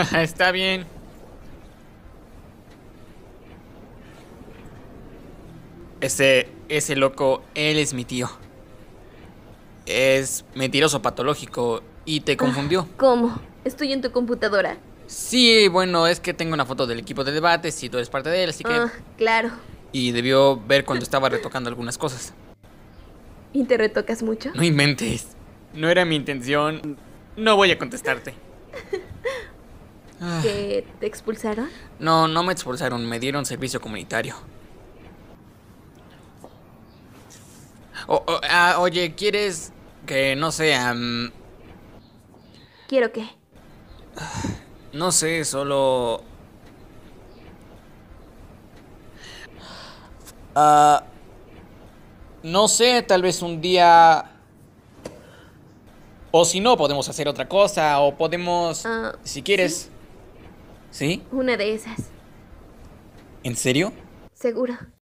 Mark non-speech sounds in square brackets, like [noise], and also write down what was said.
[laughs] Está bien. Ese, ese loco, él es mi tío. Es mentiroso patológico y te ah, confundió. ¿Cómo? Estoy en tu computadora. Sí, bueno, es que tengo una foto del equipo de debates y tú eres parte de él, así que... Ah, claro. Y debió ver cuando estaba retocando algunas cosas. ¿Y te retocas mucho? No inventes. No era mi intención. No voy a contestarte. Ah. ¿Que te expulsaron? No, no me expulsaron, me dieron servicio comunitario. Ah, oye, ¿quieres que no sean ¿Quiero qué? No sé, solo... Ah, no sé, tal vez un día... O si no, podemos hacer otra cosa, o podemos... si quieres... ¿Sí? Una de esas. ¿En serio? Seguro.